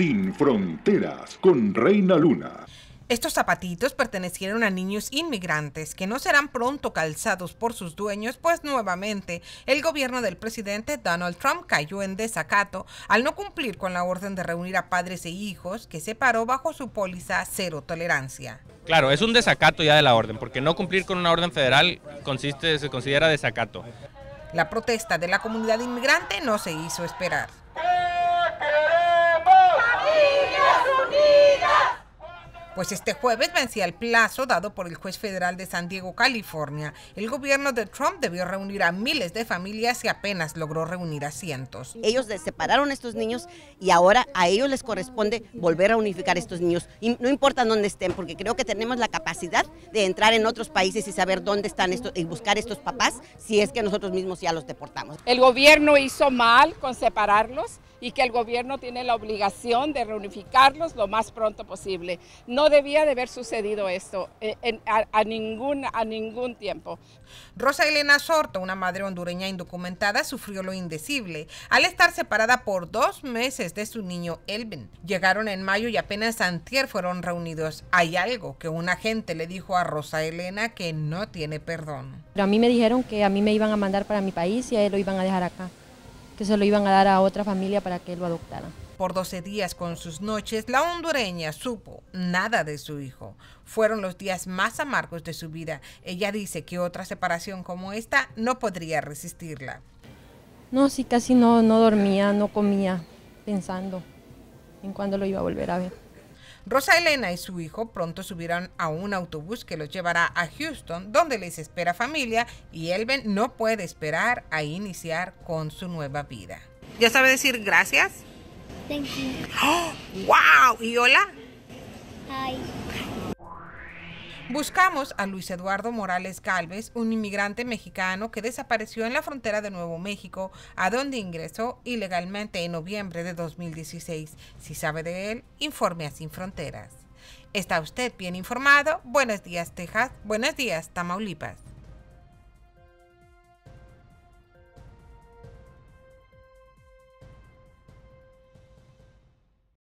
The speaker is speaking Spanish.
Sin Fronteras con Reina Luna. Estos zapatitos pertenecieron a niños inmigrantes que no serán pronto calzados por sus dueños, pues nuevamente el gobierno del presidente Donald Trump cayó en desacato al no cumplir con la orden de reunir a padres e hijos que separó bajo su póliza cero tolerancia. Claro, es un desacato ya de la orden, porque no cumplir con una orden federal consiste, se considera desacato. La protesta de la comunidad inmigrante no se hizo esperar. pues este jueves vencía el plazo dado por el juez federal de San Diego, California. El gobierno de Trump debió reunir a miles de familias y apenas logró reunir a cientos. Ellos separaron a estos niños y ahora a ellos les corresponde volver a unificar a estos niños. Y no importa dónde estén, porque creo que tenemos la capacidad de entrar en otros países y saber dónde están estos y buscar estos papás si es que nosotros mismos ya los deportamos. El gobierno hizo mal con separarlos y que el gobierno tiene la obligación de reunificarlos lo más pronto posible. No debía de haber sucedido esto eh, a, ningún, a ningún tiempo. Rosa Elena Sorto, una madre hondureña indocumentada, sufrió lo indecible al estar separada por dos meses de su niño Elvin. Llegaron en mayo y apenas antier fueron reunidos. Hay algo que un agente le dijo a Rosa Elena que no tiene perdón. Pero a mí me dijeron que a mí me iban a mandar para mi país y a él lo iban a dejar acá que se lo iban a dar a otra familia para que lo adoptara. Por 12 días con sus noches, la hondureña supo nada de su hijo. Fueron los días más amargos de su vida. Ella dice que otra separación como esta no podría resistirla. No, sí, casi no, no dormía, no comía, pensando en cuándo lo iba a volver a ver. Rosa Elena y su hijo pronto subirán a un autobús que los llevará a Houston, donde les espera familia y Elven no puede esperar a iniciar con su nueva vida. ¿Ya sabe decir gracias? Thank you. ¡Wow! ¿Y hola? Buscamos a Luis Eduardo Morales Galvez, un inmigrante mexicano que desapareció en la frontera de Nuevo México, a donde ingresó ilegalmente en noviembre de 2016. Si sabe de él, informe a Sin Fronteras. ¿Está usted bien informado? Buenos días, Texas. Buenos días, Tamaulipas.